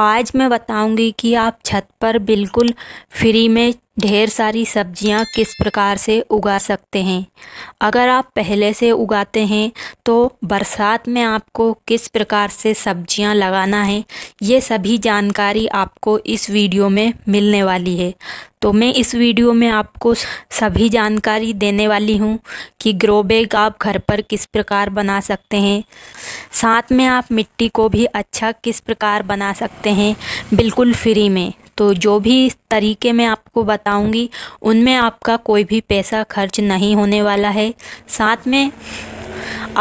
आज मैं बताऊंगी कि आप छत पर बिल्कुल फ्री में ढेर सारी सब्जियां किस प्रकार से उगा सकते हैं अगर आप पहले से उगाते हैं तो बरसात में आपको किस प्रकार से सब्जियां लगाना है ये सभी जानकारी आपको इस वीडियो में मिलने वाली है तो मैं इस वीडियो में आपको सभी जानकारी देने वाली हूँ कि ग्रो बैग आप घर पर किस प्रकार बना सकते हैं साथ में आप मिट्टी को भी अच्छा किस प्रकार बना सकते हैं बिल्कुल फ्री में तो जो भी तरीके मैं आपको बताऊंगी उनमें आपका कोई भी पैसा खर्च नहीं होने वाला है साथ में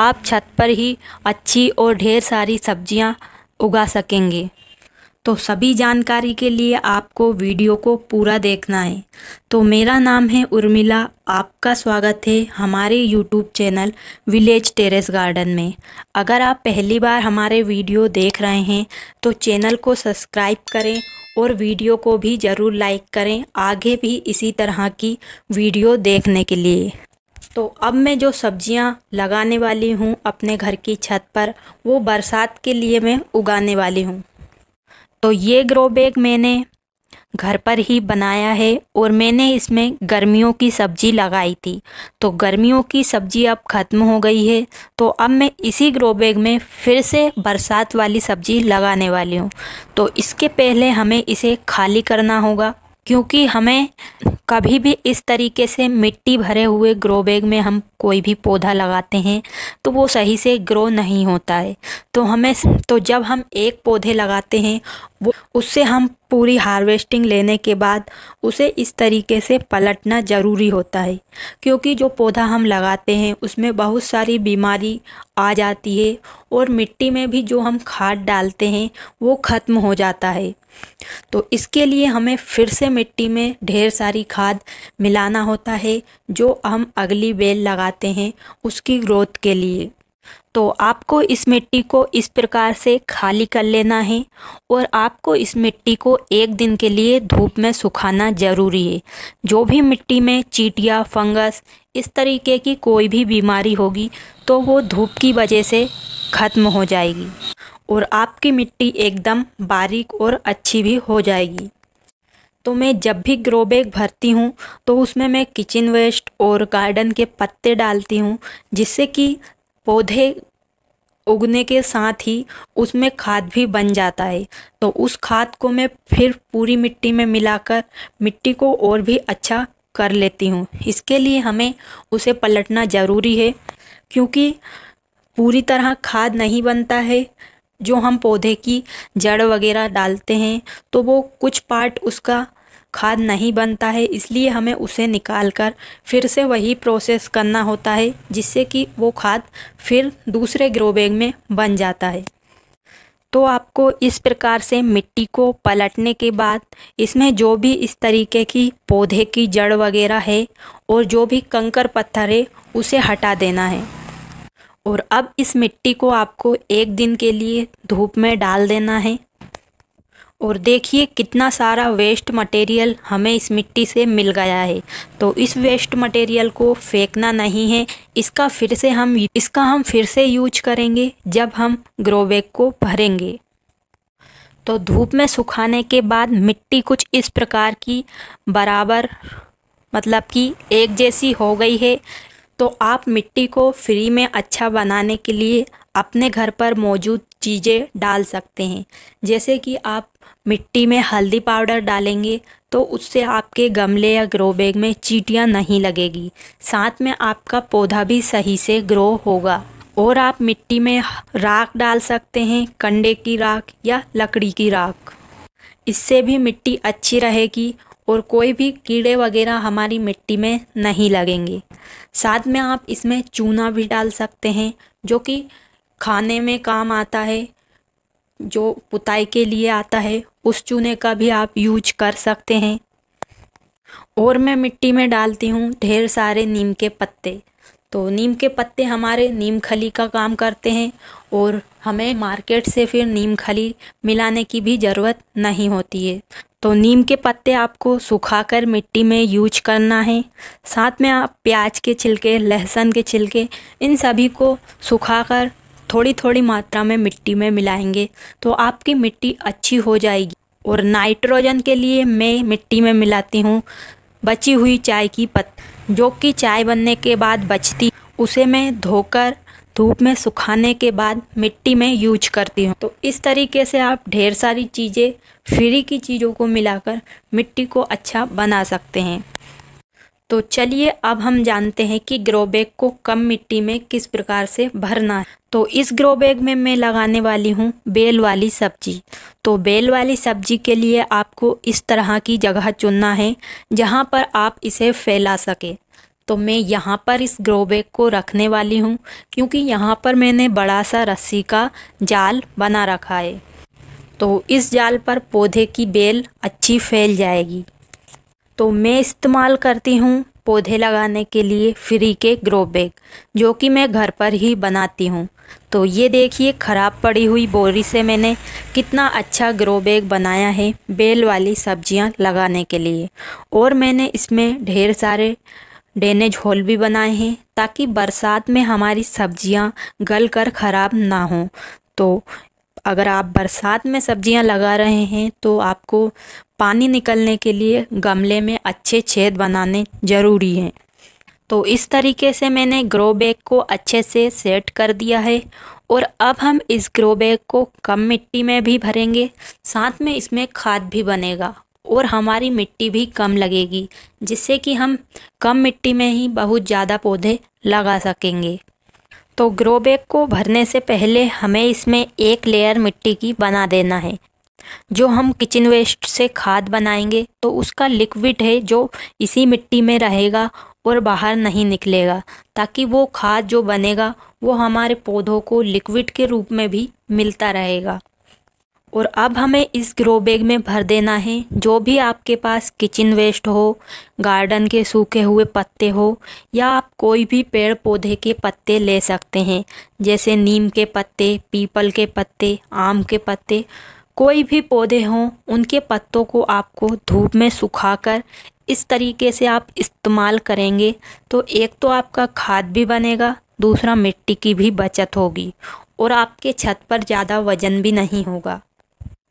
आप छत पर ही अच्छी और ढेर सारी सब्जियां उगा सकेंगे तो सभी जानकारी के लिए आपको वीडियो को पूरा देखना है तो मेरा नाम है उर्मिला आपका स्वागत है हमारे YouTube channel village terrace garden में अगर आप पहली बार हमारे वीडियो देख रहे हैं तो चैनल को सब्सक्राइब करें और वीडियो को भी ज़रूर लाइक करें आगे भी इसी तरह की वीडियो देखने के लिए तो अब मैं जो सब्जियां लगाने वाली हूँ अपने घर की छत पर वो बरसात के लिए मैं उगाने वाली हूँ तो ये ग्रो बैग मैंने घर पर ही बनाया है और मैंने इसमें गर्मियों की सब्जी लगाई थी तो गर्मियों की सब्जी अब ख़त्म हो गई है तो अब मैं इसी ग्रो बैग में फिर से बरसात वाली सब्जी लगाने वाली हूँ तो इसके पहले हमें इसे खाली करना होगा क्योंकि हमें कभी भी इस तरीके से मिट्टी भरे हुए ग्रो बैग में हम कोई भी पौधा लगाते हैं तो वो सही से ग्रो नहीं होता है तो हमें तो जब हम एक पौधे लगाते हैं वो उससे हम पूरी हार्वेस्टिंग लेने के बाद उसे इस तरीके से पलटना ज़रूरी होता है क्योंकि जो पौधा हम लगाते हैं उसमें बहुत सारी बीमारी आ जाती है और मिट्टी में भी जो हम खाद डालते हैं वो ख़त्म हो जाता है तो इसके लिए हमें फिर से मिट्टी में ढेर सारी खाद मिलाना होता है जो हम अगली बेल लगाते हैं उसकी ग्रोथ के लिए तो आपको इस मिट्टी को इस प्रकार से खाली कर लेना है और आपको इस मिट्टी को एक दिन के लिए धूप में सुखाना ज़रूरी है जो भी मिट्टी में चीटियाँ फंगस इस तरीके की कोई भी बीमारी होगी तो वो धूप की वजह से ख़त्म हो जाएगी और आपकी मिट्टी एकदम बारीक और अच्छी भी हो जाएगी तो मैं जब भी ग्रो बैग भरती हूँ तो उसमें मैं किचन वेस्ट और गार्डन के पत्ते डालती हूँ जिससे कि पौधे उगने के साथ ही उसमें खाद भी बन जाता है तो उस खाद को मैं फिर पूरी मिट्टी में मिलाकर मिट्टी को और भी अच्छा कर लेती हूँ इसके लिए हमें उसे पलटना ज़रूरी है क्योंकि पूरी तरह खाद नहीं बनता है जो हम पौधे की जड़ वगैरह डालते हैं तो वो कुछ पार्ट उसका खाद नहीं बनता है इसलिए हमें उसे निकाल कर फिर से वही प्रोसेस करना होता है जिससे कि वो खाद फिर दूसरे ग्रो बैग में बन जाता है तो आपको इस प्रकार से मिट्टी को पलटने के बाद इसमें जो भी इस तरीके की पौधे की जड़ वगैरह है और जो भी कंकर पत्थर है उसे हटा देना है और अब इस मिट्टी को आपको एक दिन के लिए धूप में डाल देना है और देखिए कितना सारा वेस्ट मटेरियल हमें इस मिट्टी से मिल गया है तो इस वेस्ट मटेरियल को फेंकना नहीं है इसका फिर से हम इसका हम फिर से यूज करेंगे जब हम ग्रो बैग को भरेंगे तो धूप में सुखाने के बाद मिट्टी कुछ इस प्रकार की बराबर मतलब कि एक जैसी हो गई है तो आप मिट्टी को फ्री में अच्छा बनाने के लिए अपने घर पर मौजूद चीज़ें डाल सकते हैं जैसे कि आप मिट्टी में हल्दी पाउडर डालेंगे तो उससे आपके गमले या ग्रो बैग में चीटियाँ नहीं लगेगी साथ में आपका पौधा भी सही से ग्रो होगा और आप मिट्टी में राख डाल सकते हैं कंडे की राख या लकड़ी की राख इससे भी मिट्टी अच्छी रहेगी और कोई भी कीड़े वगैरह हमारी मिट्टी में नहीं लगेंगे साथ में आप इसमें चूना भी डाल सकते हैं जो कि खाने में काम आता है जो पुताई के लिए आता है उस चूने का भी आप यूज कर सकते हैं और मैं मिट्टी में डालती हूँ ढेर सारे नीम के पत्ते तो नीम के पत्ते हमारे नीम खली का काम करते हैं और हमें मार्केट से फिर नीम खली मिलाने की भी ज़रूरत नहीं होती है तो नीम के पत्ते आपको सुखाकर मिट्टी में यूज करना है साथ में आप प्याज के छिलके लहसुन के छिलके इन सभी को सुखाकर थोड़ी थोड़ी मात्रा में मिट्टी में मिलाएंगे तो आपकी मिट्टी अच्छी हो जाएगी और नाइट्रोजन के लिए मैं मिट्टी में मिलाती हूँ बची हुई चाय की पत जो कि चाय बनने के बाद बचती उसे मैं धोकर धूप में सुखाने के बाद मिट्टी में यूज करती हूँ तो इस तरीके से आप ढेर सारी चीज़ें फ्री की चीज़ों को मिलाकर मिट्टी को अच्छा बना सकते हैं तो चलिए अब हम जानते हैं कि ग्रो बैग को कम मिट्टी में किस प्रकार से भरना है तो इस ग्रो बैग में मैं लगाने वाली हूँ बेल वाली सब्जी तो बेल वाली सब्जी के लिए आपको इस तरह की जगह चुनना है जहाँ पर आप इसे फैला सके तो मैं यहाँ पर इस ग्रो बैग को रखने वाली हूँ क्योंकि यहाँ पर मैंने बड़ा सा रस्सी का जाल बना रखा है तो इस जाल पर पौधे की बेल अच्छी फैल जाएगी तो मैं इस्तेमाल करती हूँ पौधे लगाने के लिए फ्री के ग्रो बैग जो कि मैं घर पर ही बनाती हूँ तो ये देखिए ख़राब पड़ी हुई बोरी से मैंने कितना अच्छा ग्रो बैग बनाया है बेल वाली सब्जियाँ लगाने के लिए और मैंने इसमें ढेर सारे ड्रेनेज होल भी बनाए हैं ताकि बरसात में हमारी सब्जियां गल कर ख़राब ना हों तो अगर आप बरसात में सब्जियां लगा रहे हैं तो आपको पानी निकलने के लिए गमले में अच्छे छेद बनाने ज़रूरी हैं तो इस तरीके से मैंने ग्रो बैग को अच्छे से सेट कर दिया है और अब हम इस ग्रो बैग को कम मिट्टी में भी भरेंगे साथ में इसमें खाद भी बनेगा और हमारी मिट्टी भी कम लगेगी जिससे कि हम कम मिट्टी में ही बहुत ज़्यादा पौधे लगा सकेंगे तो ग्रो बैग को भरने से पहले हमें इसमें एक लेयर मिट्टी की बना देना है जो हम किचन वेस्ट से खाद बनाएंगे तो उसका लिक्विड है जो इसी मिट्टी में रहेगा और बाहर नहीं निकलेगा ताकि वो खाद जो बनेगा वो हमारे पौधों को लिक्विड के रूप में भी मिलता रहेगा और अब हमें इस ग्रो बैग में भर देना है जो भी आपके पास किचन वेस्ट हो गार्डन के सूखे हुए पत्ते हो या आप कोई भी पेड़ पौधे के पत्ते ले सकते हैं जैसे नीम के पत्ते पीपल के पत्ते आम के पत्ते कोई भी पौधे हों उनके पत्तों को आपको धूप में सुखाकर इस तरीके से आप इस्तेमाल करेंगे तो एक तो आपका खाद भी बनेगा दूसरा मिट्टी की भी बचत होगी और आपके छत पर ज़्यादा वज़न भी नहीं होगा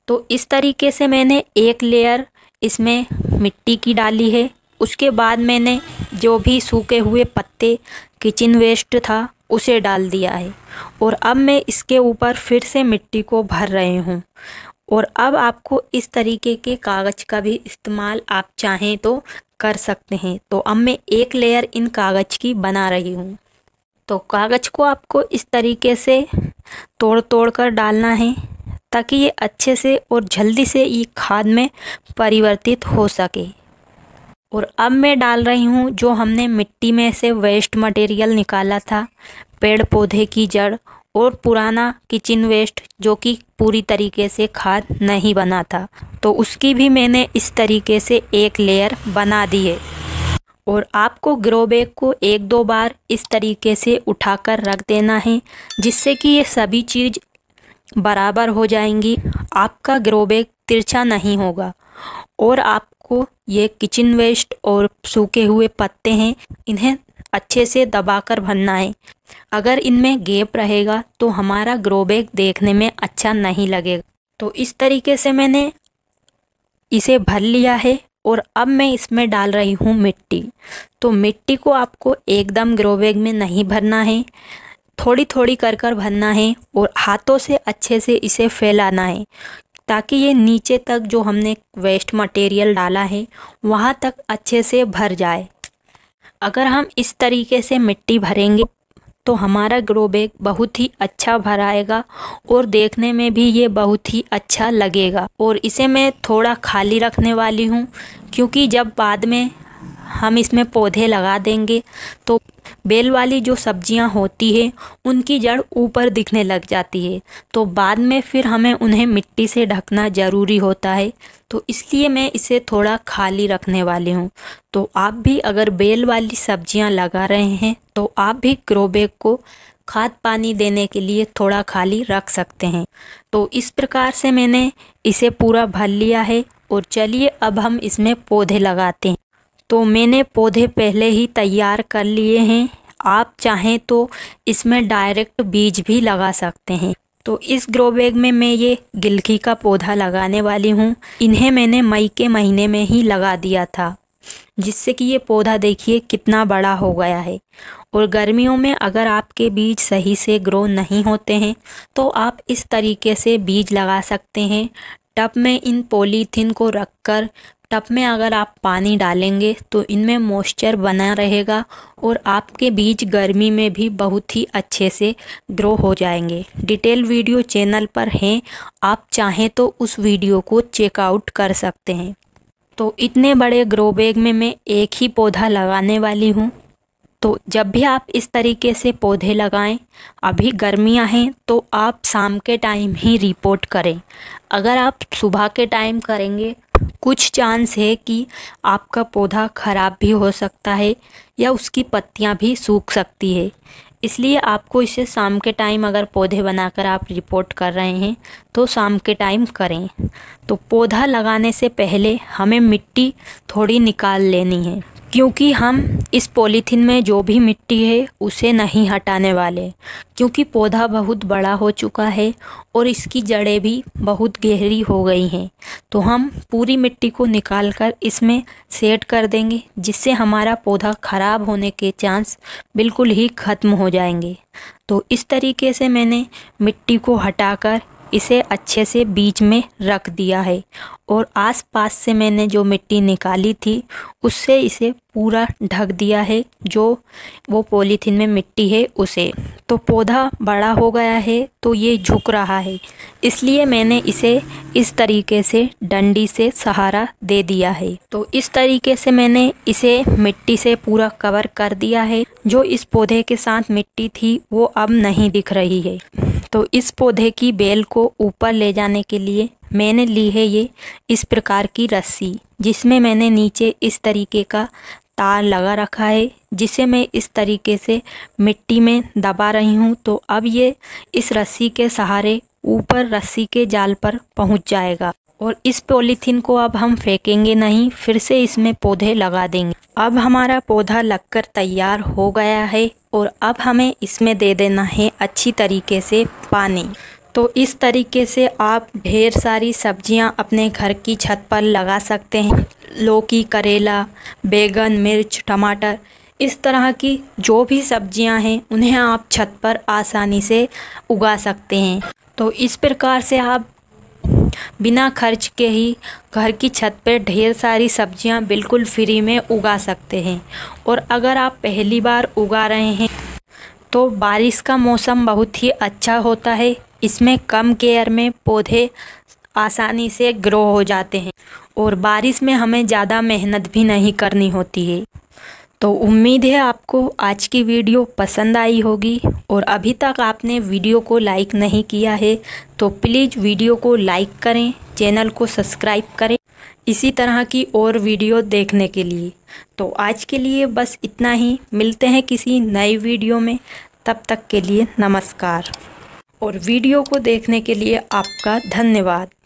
तो इस तरीके से मैंने एक लेयर इसमें मिट्टी की डाली है उसके बाद मैंने जो भी सूखे हुए पत्ते किचन वेस्ट था उसे डाल दिया है और अब मैं इसके ऊपर फिर से मिट्टी को भर रहे हूँ और अब आपको इस तरीके के कागज़ का भी इस्तेमाल आप चाहें तो कर सकते हैं तो अब मैं एक लेयर इन कागज़ की बना रही हूँ तो कागज़ को आपको इस तरीके से तोड़ तोड़ कर डालना है ताकि ये अच्छे से और जल्दी से ये खाद में परिवर्तित हो सके और अब मैं डाल रही हूँ जो हमने मिट्टी में से वेस्ट मटेरियल निकाला था पेड़ पौधे की जड़ और पुराना किचन वेस्ट जो कि पूरी तरीके से खाद नहीं बना था तो उसकी भी मैंने इस तरीके से एक लेयर बना दी है और आपको ग्रो बैग को एक दो बार इस तरीके से उठाकर रख देना है जिससे कि ये सभी चीज़ बराबर हो जाएंगी आपका ग्रो बैग तिरछा नहीं होगा और आपको ये किचन वेस्ट और सूखे हुए पत्ते हैं इन्हें अच्छे से दबाकर भरना है अगर इनमें गेप रहेगा तो हमारा ग्रो बैग देखने में अच्छा नहीं लगेगा तो इस तरीके से मैंने इसे भर लिया है और अब मैं इसमें डाल रही हूँ मिट्टी तो मिट्टी को आपको एकदम ग्रो बैग में नहीं भरना है थोड़ी थोड़ी कर कर भरना है और हाथों से अच्छे से इसे फैलाना है ताकि ये नीचे तक जो हमने वेस्ट मटेरियल डाला है वहाँ तक अच्छे से भर जाए अगर हम इस तरीके से मिट्टी भरेंगे तो हमारा ग्रो बैग बहुत ही अच्छा भराएगा और देखने में भी ये बहुत ही अच्छा लगेगा और इसे मैं थोड़ा खाली रखने वाली हूँ क्योंकि जब बाद में हम इसमें पौधे लगा देंगे तो बेल वाली जो सब्जियां होती है उनकी जड़ ऊपर दिखने लग जाती है तो बाद में फिर हमें उन्हें मिट्टी से ढकना ज़रूरी होता है तो इसलिए मैं इसे थोड़ा खाली रखने वाली हूँ तो आप भी अगर बेल वाली सब्जियां लगा रहे हैं तो आप भी ग्रोबैग को खाद पानी देने के लिए थोड़ा खाली रख सकते हैं तो इस प्रकार से मैंने इसे पूरा भर लिया है और चलिए अब हम इसमें पौधे लगाते हैं तो मैंने पौधे पहले ही तैयार कर लिए हैं आप चाहें तो इसमें डायरेक्ट बीज भी लगा सकते हैं तो इस ग्रो बैग में मैं ये गिलकी का पौधा लगाने वाली हूँ इन्हें मैंने मई के महीने में ही लगा दिया था जिससे कि ये पौधा देखिए कितना बड़ा हो गया है और गर्मियों में अगर आपके बीज सही से ग्रो नहीं होते हैं तो आप इस तरीके से बीज लगा सकते हैं टब में इन पॉलीथीन को रखकर टब में अगर आप पानी डालेंगे तो इनमें मॉइस्चर बना रहेगा और आपके बीज गर्मी में भी बहुत ही अच्छे से ग्रो हो जाएंगे डिटेल वीडियो चैनल पर हैं आप चाहें तो उस वीडियो को चेकआउट कर सकते हैं तो इतने बड़े ग्रो बैग में मैं एक ही पौधा लगाने वाली हूँ तो जब भी आप इस तरीके से पौधे लगाएं अभी गर्मियां हैं तो आप शाम के टाइम ही रिपोर्ट करें अगर आप सुबह के टाइम करेंगे कुछ चांस है कि आपका पौधा ख़राब भी हो सकता है या उसकी पत्तियां भी सूख सकती है इसलिए आपको इसे शाम के टाइम अगर पौधे बनाकर आप रिपोर्ट कर रहे हैं तो शाम के टाइम करें तो पौधा लगाने से पहले हमें मिट्टी थोड़ी निकाल लेनी है क्योंकि हम इस पॉलीथीन में जो भी मिट्टी है उसे नहीं हटाने वाले क्योंकि पौधा बहुत बड़ा हो चुका है और इसकी जड़ें भी बहुत गहरी हो गई हैं तो हम पूरी मिट्टी को निकाल कर इसमें सेट कर देंगे जिससे हमारा पौधा ख़राब होने के चांस बिल्कुल ही ख़त्म हो जाएंगे तो इस तरीके से मैंने मिट्टी को हटाकर इसे अच्छे से बीच में रख दिया है और आसपास से मैंने जो मिट्टी निकाली थी उससे इसे पूरा ढक दिया है जो वो पॉलीथीन में मिट्टी है उसे तो पौधा बड़ा हो गया है तो ये झुक रहा है इसलिए मैंने इसे इस तरीके से डंडी से सहारा दे दिया है तो इस तरीके से मैंने इसे मिट्टी से पूरा कवर कर दिया है जो इस पौधे के साथ मिट्टी थी वो अब नहीं दिख रही है तो इस पौधे की बेल को ऊपर ले जाने के लिए मैंने ली है ये इस प्रकार की रस्सी जिसमें मैंने नीचे इस तरीके का तार लगा रखा है जिसे मैं इस तरीके से मिट्टी में दबा रही हूँ तो अब ये इस रस्सी के सहारे ऊपर रस्सी के जाल पर पहुँच जाएगा और इस पॉलीथीन को अब हम फेंकेंगे नहीं फिर से इसमें पौधे लगा देंगे अब हमारा पौधा लगकर तैयार हो गया है और अब हमें इसमें दे देना है अच्छी तरीके से पानी तो इस तरीके से आप ढेर सारी सब्जियां अपने घर की छत पर लगा सकते हैं लौकी करेला बैगन मिर्च टमाटर इस तरह की जो भी सब्जियां हैं उन्हें आप छत पर आसानी से उगा सकते हैं तो इस प्रकार से आप बिना खर्च के ही घर की छत पर ढेर सारी सब्जियां बिल्कुल फ्री में उगा सकते हैं और अगर आप पहली बार उगा रहे हैं तो बारिश का मौसम बहुत ही अच्छा होता है इसमें कम केयर में पौधे आसानी से ग्रो हो जाते हैं और बारिश में हमें ज़्यादा मेहनत भी नहीं करनी होती है तो उम्मीद है आपको आज की वीडियो पसंद आई होगी और अभी तक आपने वीडियो को लाइक नहीं किया है तो प्लीज़ वीडियो को लाइक करें चैनल को सब्सक्राइब करें इसी तरह की और वीडियो देखने के लिए तो आज के लिए बस इतना ही मिलते हैं किसी नई वीडियो में तब तक के लिए नमस्कार और वीडियो को देखने के लिए आपका धन्यवाद